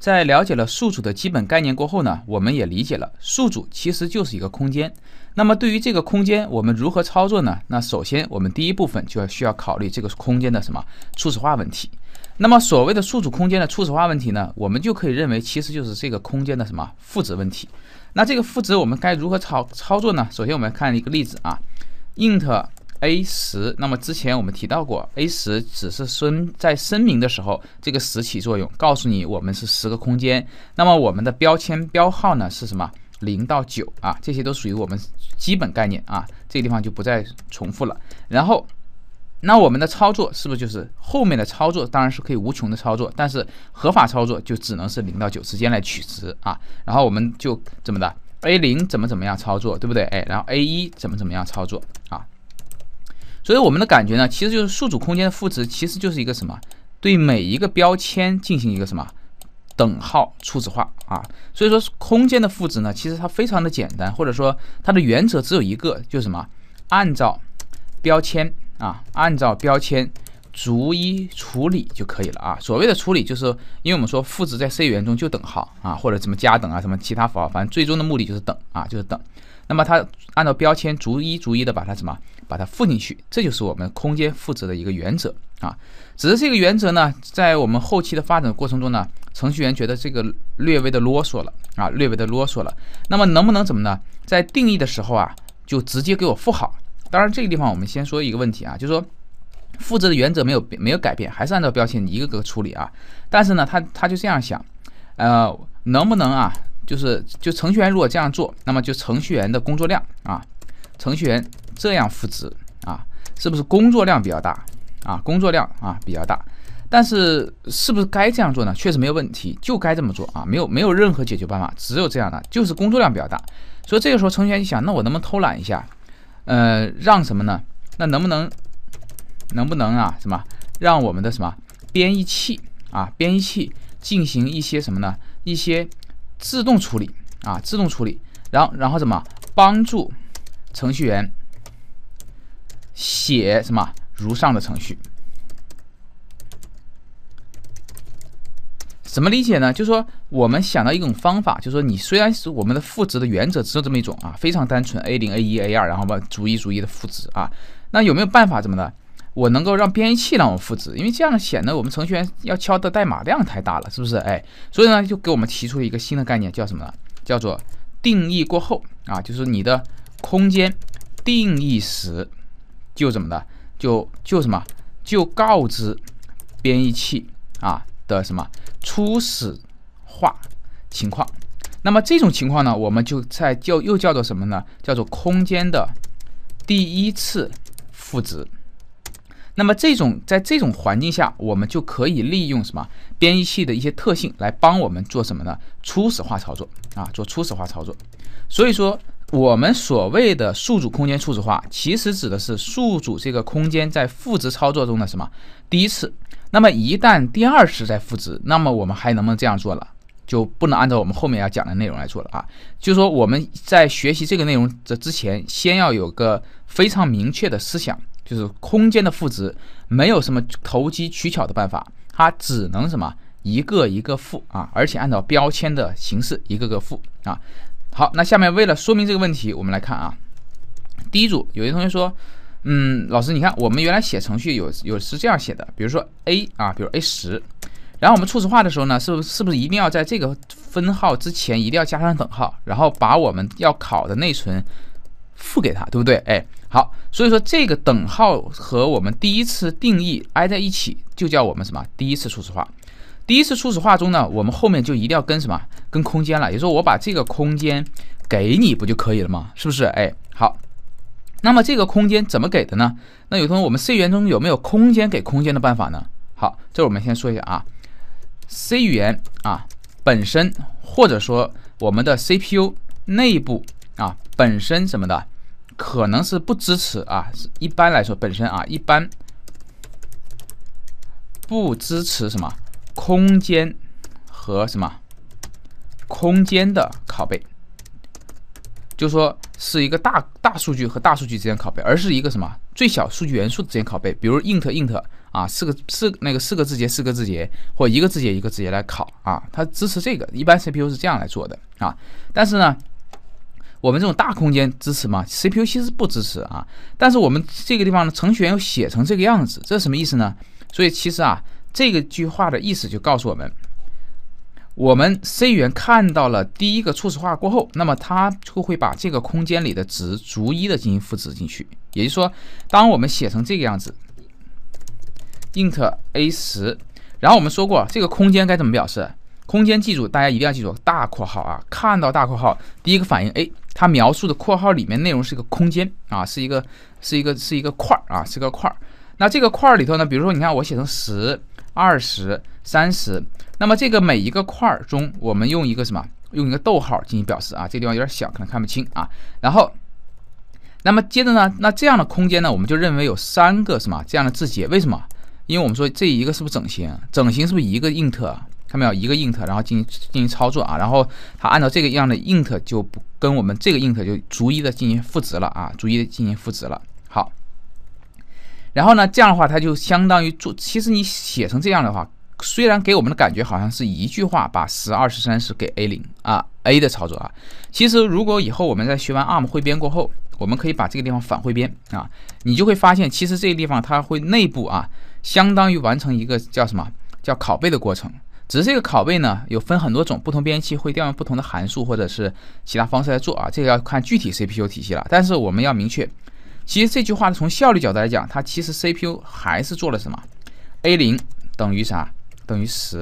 在了解了数组的基本概念过后呢，我们也理解了数组其实就是一个空间。那么对于这个空间，我们如何操作呢？那首先我们第一部分就要需要考虑这个空间的什么初始化问题。那么所谓的数组空间的初始化问题呢，我们就可以认为其实就是这个空间的什么赋值问题。那这个赋值我们该如何操操作呢？首先我们看一个例子啊，int a 十，那么之前我们提到过，a 十只是声在声明的时候，这个十起作用，告诉你我们是十个空间。那么我们的标签标号呢是什么？零到九啊，这些都属于我们基本概念啊，这个地方就不再重复了。然后，那我们的操作是不是就是后面的操作？当然是可以无穷的操作，但是合法操作就只能是零到九之间来取值啊。然后我们就怎么的，a 零怎么怎么样操作，对不对？哎，然后 a 一怎么怎么样操作啊？所以我们的感觉呢，其实就是数组空间的赋值，其实就是一个什么？对每一个标签进行一个什么等号初始化啊？所以说空间的赋值呢，其实它非常的简单，或者说它的原则只有一个，就是什么？按照标签啊，按照标签。逐一处理就可以了啊。所谓的处理，就是因为我们说赋值在 C 语言中就等号啊，或者什么加等啊，什么其他符号，反正最终的目的就是等啊，就是等。那么它按照标签逐一逐一的把它什么把它赋进去，这就是我们空间赋值的一个原则啊。只是这个原则呢，在我们后期的发展过程中呢，程序员觉得这个略微的啰嗦了啊，略微的啰嗦了。那么能不能怎么呢，在定义的时候啊，就直接给我赋好？当然，这个地方我们先说一个问题啊，就是说。复制的原则没有没有改变，还是按照标签一个个处理啊。但是呢，他他就这样想，呃，能不能啊？就是就程序员如果这样做，那么就程序员的工作量啊，程序员这样复制啊，是不是工作量比较大啊？工作量啊比较大。但是是不是该这样做呢？确实没有问题，就该这么做啊。没有没有任何解决办法，只有这样的，就是工作量比较大。所以这个时候程序员就想，那我能不能偷懒一下？呃，让什么呢？那能不能？能不能啊什么让我们的什么编译器啊编译器进行一些什么呢一些自动处理啊自动处理，然后然后什么帮助程序员写什么如上的程序？怎么理解呢？就是说我们想到一种方法，就是说你虽然是我们的赋值的原则只有这么一种啊，非常单纯 a 零 a 一 a 二，然后把逐一逐一的赋值啊，那有没有办法怎么的？我能够让编译器让我赋值，因为这样显得我们程序员要敲的代码量太大了，是不是？哎，所以呢，就给我们提出了一个新的概念，叫什么呢？叫做定义过后啊，就是你的空间定义时就怎么的，就就什么，就告知编译器啊的什么初始化情况。那么这种情况呢，我们就在就又叫做什么呢？叫做空间的第一次赋值。那么这种在这种环境下，我们就可以利用什么编译器的一些特性来帮我们做什么呢？初始化操作啊，做初始化操作。所以说，我们所谓的数组空间初始化，其实指的是数组这个空间在赋值操作中的什么第一次。那么一旦第二次在赋值，那么我们还能不能这样做了？就不能按照我们后面要讲的内容来做了啊。就说我们在学习这个内容的之前，先要有个非常明确的思想。就是空间的赋值，没有什么投机取巧的办法，它只能什么一个一个赋啊，而且按照标签的形式一个个赋啊。好，那下面为了说明这个问题，我们来看啊。第一组有些同学说，嗯，老师你看我们原来写程序有有是这样写的，比如说 a 啊，比如 a 十，然后我们初始化的时候呢，是不是不是一定要在这个分号之前一定要加上等号，然后把我们要考的内存。付给他，对不对？哎，好，所以说这个等号和我们第一次定义挨在一起，就叫我们什么？第一次初始化。第一次初始化中呢，我们后面就一定要跟什么？跟空间了。也就是说，我把这个空间给你，不就可以了吗？是不是？哎，好。那么这个空间怎么给的呢？那有同学，我们 C 语言中有没有空间给空间的办法呢？好，这我们先说一下啊。C 语言啊，本身或者说我们的 CPU 内部。啊，本身什么的，可能是不支持啊。一般来说，本身啊，一般不支持什么空间和什么空间的拷贝，就说是一个大大数据和大数据之间拷贝，而是一个什么最小数据元素之间拷贝，比如 int int 啊，四个四那个四个字节四个字节，或一个字节一个字节来拷啊。它支持这个，一般 CPU 是这样来做的啊。但是呢。我们这种大空间支持吗？CPU 其实不支持啊。但是我们这个地方呢，程序员又写成这个样子，这是什么意思呢？所以其实啊，这个句话的意思就告诉我们，我们 C 语言看到了第一个初始化过后，那么它就会把这个空间里的值逐一的进行复制进去。也就是说，当我们写成这个样子，int a 十，然后我们说过这个空间该怎么表示？空间，记住，大家一定要记住大括号啊！看到大括号，第一个反应，哎，它描述的括号里面内容是一个空间啊，是一个，是一个，是一个块儿啊，是个块儿。那这个块儿里头呢，比如说，你看我写成十、二十、三十，那么这个每一个块儿中，我们用一个什么？用一个逗号进行表示啊。这地方有点小，可能看不清啊。然后，那么接着呢，那这样的空间呢，我们就认为有三个什么这样的字节？为什么？因为我们说这一个是不是整形？整形是不是一个 int？看到没有，一个 int，然后进行进行操作啊，然后它按照这个样的 int 就不跟我们这个 int 就逐一的进行赋值了啊，逐一的进行赋值了。好，然后呢，这样的话它就相当于做，其实你写成这样的话，虽然给我们的感觉好像是一句话把十二、十三十给 a 零啊 a 的操作啊，其实如果以后我们在学完 arm 汇编过后，我们可以把这个地方反汇编啊，你就会发现其实这个地方它会内部啊，相当于完成一个叫什么叫拷贝的过程。只是这个拷贝呢，有分很多种，不同编译器会调用不同的函数或者是其他方式来做啊，这个要看具体 CPU 体系了。但是我们要明确，其实这句话呢，从效率角度来讲，它其实 CPU 还是做了什么？a 零等于啥？等于十。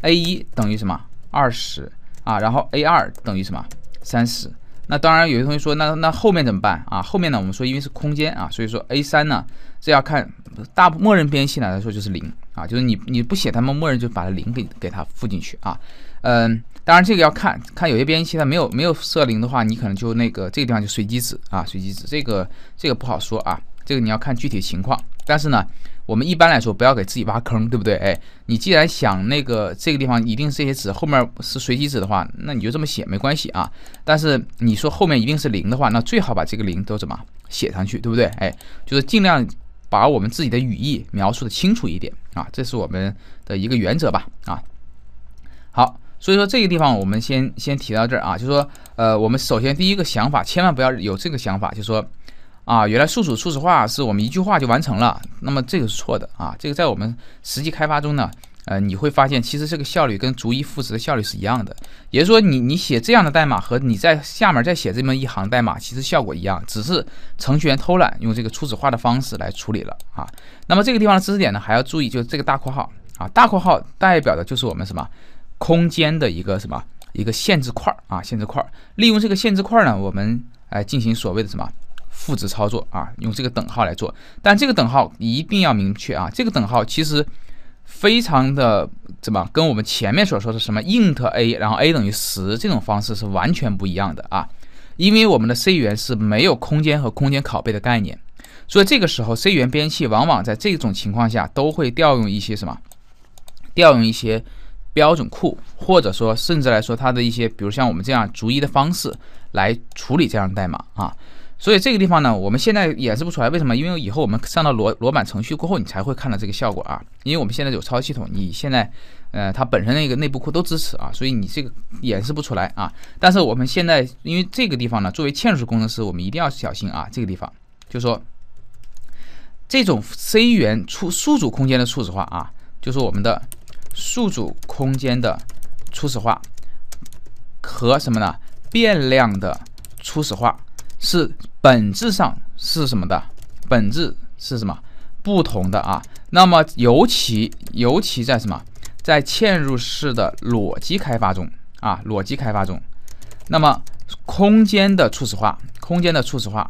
a 一等于什么？二十啊，然后 a 二等于什么？三十。那当然有些同学说，那那后面怎么办啊？后面呢？我们说因为是空间啊，所以说 a 三呢，这要看大默认编译器来说就是零。啊，就是你你不写，他们默认就把它零给给它附进去啊。嗯，当然这个要看看有些编辑器它没有没有设零的话，你可能就那个这个地方就随机值啊，随机值。这个这个不好说啊，这个你要看具体情况。但是呢，我们一般来说不要给自己挖坑，对不对？哎，你既然想那个这个地方一定是这些值后面是随机值的话，那你就这么写没关系啊。但是你说后面一定是零的话，那最好把这个零都怎么写上去，对不对？哎，就是尽量。把我们自己的语义描述的清楚一点啊，这是我们的一个原则吧啊。好，所以说这个地方我们先先提到这儿啊，就说呃，我们首先第一个想法千万不要有这个想法，就说啊，原来数组初始化是我们一句话就完成了，那么这个是错的啊，这个在我们实际开发中呢。呃，你会发现其实这个效率跟逐一赋值的效率是一样的，也就是说，你你写这样的代码和你在下面再写这么一行代码，其实效果一样，只是程序员偷懒用这个初始化的方式来处理了啊。那么这个地方的知识点呢，还要注意，就是这个大括号啊，大括号代表的就是我们什么空间的一个什么一个限制块儿啊，限制块儿。利用这个限制块儿呢，我们来进行所谓的什么赋值操作啊，用这个等号来做，但这个等号一定要明确啊，这个等号其实。非常的怎么跟我们前面所说的什么 int a，然后 a 等于十这种方式是完全不一样的啊，因为我们的 C 语言是没有空间和空间拷贝的概念，所以这个时候 C 语言编译往往在这种情况下都会调用一些什么，调用一些标准库，或者说甚至来说它的一些，比如像我们这样逐一的方式来处理这样的代码啊。所以这个地方呢，我们现在演示不出来，为什么？因为以后我们上到罗罗版程序过后，你才会看到这个效果啊。因为我们现在有操作系统，你现在，呃，它本身那个内部库都支持啊，所以你这个演示不出来啊。但是我们现在，因为这个地方呢，作为嵌入式工程师，我们一定要小心啊。这个地方就是说，这种 C 源初数组空间的初始化啊，就是我们的数组空间的初始化和什么呢？变量的初始化。是本质上是什么的？本质是什么不同的啊？那么尤其尤其在什么？在嵌入式的裸机开发中啊，裸机开发中，那么空间的初始化，空间的初始化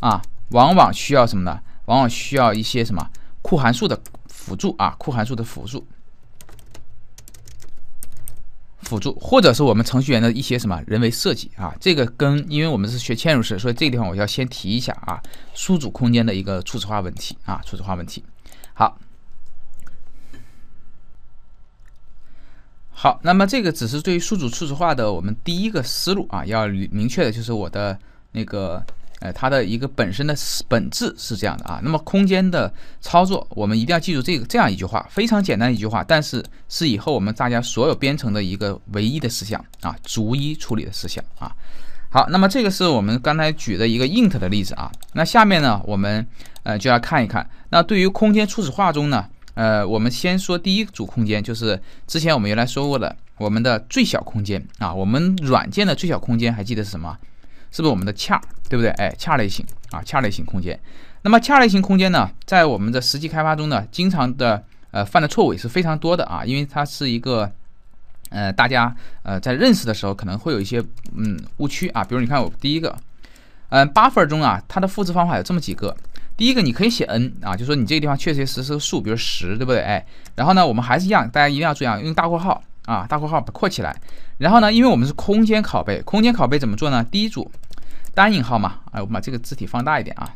啊，往往需要什么呢？往往需要一些什么库函数的辅助啊，库函数的辅助。辅助，或者是我们程序员的一些什么人为设计啊？这个跟因为我们是学嵌入式，所以这个地方我要先提一下啊，数组空间的一个初始化问题啊，初始化问题。好，好，那么这个只是对于数组初始化的我们第一个思路啊，要明确的就是我的那个。呃，它的一个本身的本质是这样的啊。那么空间的操作，我们一定要记住这个这样一句话，非常简单一句话，但是是以后我们大家所有编程的一个唯一的事项啊，逐一处理的事项啊。好，那么这个是我们刚才举的一个 int 的例子啊。那下面呢，我们呃就要看一看，那对于空间初始化中呢，呃，我们先说第一组空间，就是之前我们原来说过的我们的最小空间啊。我们软件的最小空间还记得是什么？是不是我们的 char？对不对？哎，恰类型啊，恰类型空间。那么恰类型空间呢，在我们的实际开发中呢，经常的呃犯的错误也是非常多的啊，因为它是一个呃大家呃在认识的时候可能会有一些嗯误区啊。比如你看我第一个，嗯，八分中啊，它的复制方法有这么几个。第一个你可以写 n 啊，就说你这个地方确确实是个数，比如十，对不对？哎，然后呢，我们还是一样，大家一定要注意啊，用大括号啊，大括号括起来。然后呢，因为我们是空间拷贝，空间拷贝怎么做呢？第一组。单引号嘛，哎，我们把这个字体放大一点啊。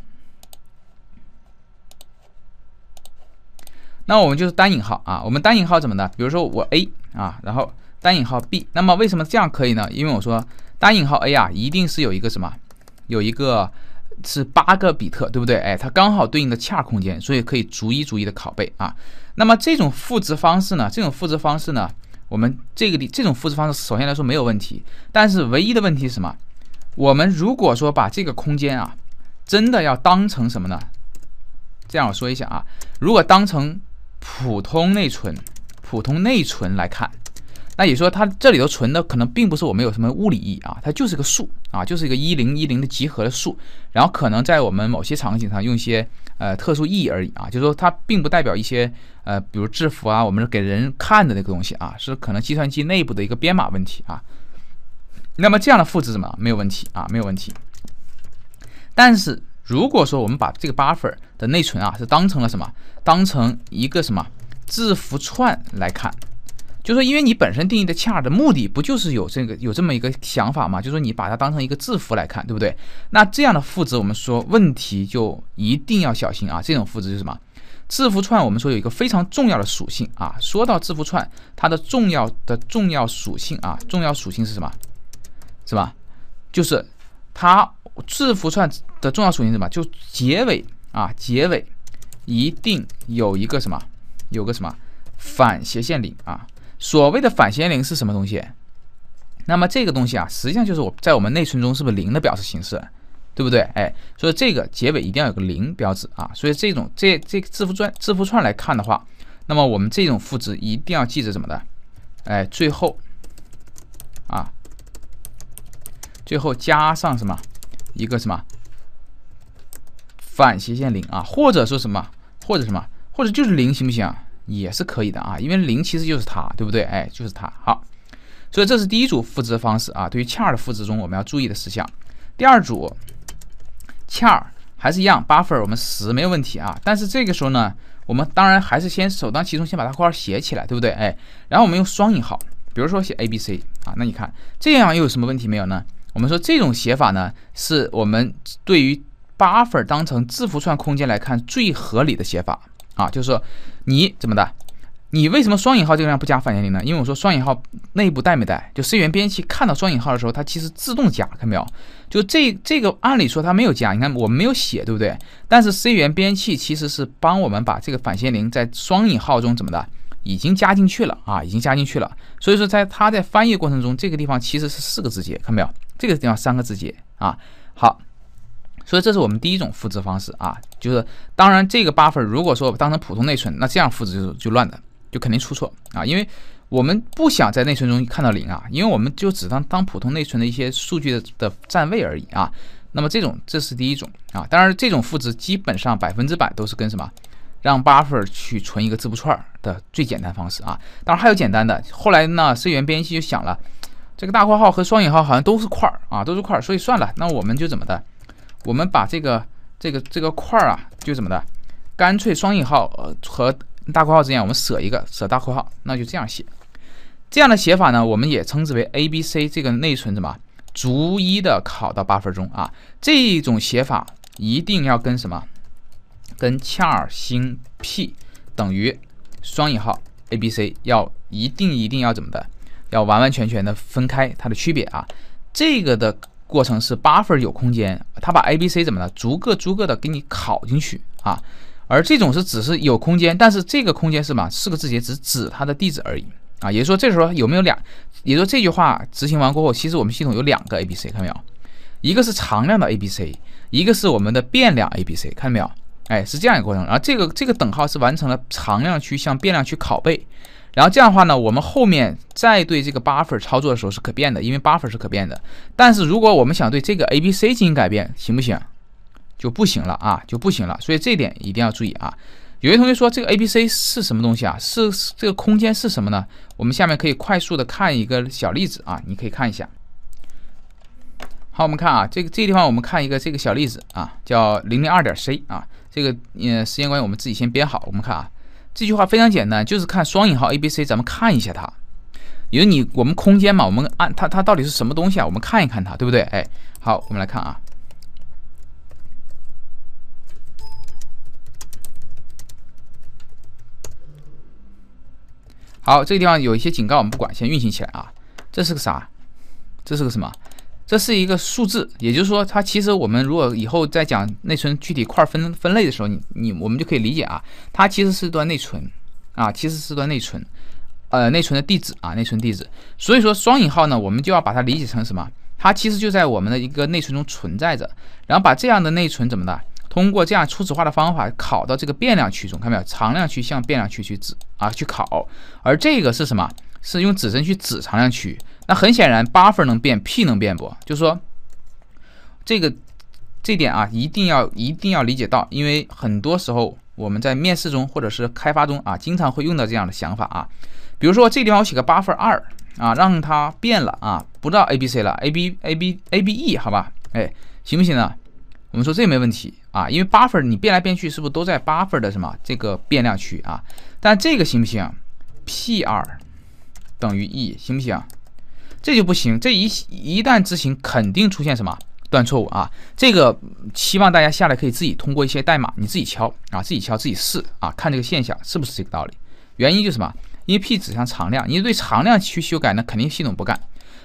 那我们就是单引号啊，我们单引号怎么的？比如说我 a 啊，然后单引号 b，那么为什么这样可以呢？因为我说单引号 a 啊，一定是有一个什么，有一个是八个比特，对不对？哎，它刚好对应的恰空间，所以可以逐一逐一的拷贝啊。那么这种赋值方式呢？这种赋值方式呢？我们这个地，这种复制方式，首先来说没有问题，但是唯一的问题是什么？我们如果说把这个空间啊，真的要当成什么呢？这样我说一下啊，如果当成普通内存、普通内存来看，那也说它这里头存的可能并不是我们有什么物理意义啊，它就是个数啊，就是一个一零一零的集合的数，然后可能在我们某些场景上用一些呃特殊意义而已啊，就是说它并不代表一些呃比如字符啊，我们给人看的那个东西啊，是可能计算机内部的一个编码问题啊。那么这样的复制什么没有问题啊？没有问题。但是如果说我们把这个八 r 的内存啊，是当成了什么？当成一个什么字符串来看？就说因为你本身定义的 char 的目的不就是有这个有这么一个想法吗？就说你把它当成一个字符来看，对不对？那这样的复制我们说问题就一定要小心啊。这种复制是什么？字符串我们说有一个非常重要的属性啊。说到字符串，它的重要的重要属性啊，重要属性是什么？是吧？就是它字符串的重要属性什么？就结尾啊，结尾一定有一个什么？有个什么反斜线零啊？所谓的反斜线零是什么东西？那么这个东西啊，实际上就是我在我们内存中是不是零的表示形式，对不对？哎，所以这个结尾一定要有个零标志啊。所以这种这这字符串字符串来看的话，那么我们这种复制一定要记着怎么的？哎，最后啊。最后加上什么一个什么反斜线零啊，或者说什么或者什么或者就是零行不行啊？也是可以的啊，因为零其实就是它，对不对？哎，就是它。好，所以这是第一组赋值方式啊。对于 char 的赋值中，我们要注意的事项。第二组 char 还是一样，八 r 我们十没有问题啊。但是这个时候呢，我们当然还是先首当其冲先把它括号写起来，对不对？哎，然后我们用双引号，比如说写 a b c 啊，那你看这样又有什么问题没有呢？我们说这种写法呢，是我们对于八 e r 当成字符串空间来看最合理的写法啊，就是说你怎么的，你为什么双引号这个地方不加反斜杠呢？因为我说双引号内部带没带？就 C 源编辑器看到双引号的时候，它其实自动加，看到没有？就这这个按理说它没有加，你看我没有写，对不对？但是 C 源编辑器其实是帮我们把这个反斜杠在双引号中怎么的已经加进去了啊，已经加进去了。所以说在它在翻译过程中，这个地方其实是四个字节，看到没有？这个地方三个字节啊，好，所以这是我们第一种复制方式啊，就是当然这个 buffer 如果说当成普通内存，那这样复制就就乱的，就肯定出错啊，因为我们不想在内存中看到零啊，因为我们就只当当普通内存的一些数据的的占位而已啊，那么这种这是第一种啊，当然这种复制基本上百分之百都是跟什么让 buffer 去存一个字符串的最简单方式啊，当然还有简单的，后来呢，C 语言编译器就想了。这个大括号和双引号好像都是块儿啊，都是块儿，所以算了，那我们就怎么的？我们把这个这个这个块儿啊，就怎么的？干脆双引号和大括号之间，我们舍一个，舍大括号，那就这样写。这样的写法呢，我们也称之为 A B C 这个内存什么？逐一的考到八分钟啊。这种写法一定要跟什么？跟恰尔星 *p 等于双引号 A B C 要一定一定要怎么的？要完完全全的分开它的区别啊，这个的过程是八分有空间，它把 a、b、c 怎么了，逐个逐个的给你拷进去啊，而这种是只是有空间，但是这个空间是嘛，四个字节只指它的地址而已啊，也就是说这时候有没有俩，也就是说这句话执行完过后，其实我们系统有两个 a、b、c，看到没有？一个是常量的 a、b、c，一个是我们的变量 a、b、c，看到没有？哎，是这样一个过程，然后这个这个等号是完成了常量区向变量区拷贝。然后这样的话呢，我们后面再对这个八份操作的时候是可变的，因为八份是可变的。但是如果我们想对这个 A、B、C 进行改变，行不行？就不行了啊，就不行了。所以这点一定要注意啊。有些同学说这个 A、B、C 是什么东西啊？是这个空间是什么呢？我们下面可以快速的看一个小例子啊，你可以看一下。好，我们看啊，这个这个地方我们看一个这个小例子啊，叫零零二点 C 啊。这个嗯，时间关系我们自己先编好。我们看啊。这句话非常简单，就是看双引号 A B C，咱们看一下它。因为你我们空间嘛，我们按它，它到底是什么东西啊？我们看一看它，对不对？哎，好，我们来看啊。好，这个地方有一些警告，我们不管，先运行起来啊。这是个啥？这是个什么？这是一个数字，也就是说，它其实我们如果以后再讲内存具体块分分类的时候，你你我们就可以理解啊，它其实是段内存啊，其实是段内存，呃，内存的地址啊，内存地址。所以说双引号呢，我们就要把它理解成什么？它其实就在我们的一个内存中存在着，然后把这样的内存怎么的，通过这样初始化的方法拷到这个变量区中，看到没有？常量区向变量区去指啊，去拷，而这个是什么？是用指针去指常量区。那很显然，八分能变 P 能变不？就是说，这个这点啊，一定要一定要理解到，因为很多时候我们在面试中或者是开发中啊，经常会用到这样的想法啊。比如说这地方我写个八分二啊，让它变了啊，不道 A B C 了，A B A B A B E 好吧？哎，行不行呢？我们说这没问题啊，因为八分你变来变去，是不是都在八分的什么这个变量区啊？但这个行不行？P 二等于 E 行不行？这就不行，这一一旦执行，肯定出现什么断错误啊？这个希望大家下来可以自己通过一些代码，你自己敲啊，自己敲，自己试啊，看这个现象是不是这个道理？原因就是什么？因为 p 指向常量，你对常量去修改，那肯定系统不干。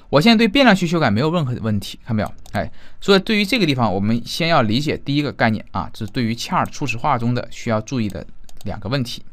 我现在对变量去修改没有任何问题，看到没有？哎，所以对于这个地方，我们先要理解第一个概念啊，这是对于 char 初始化中的需要注意的两个问题。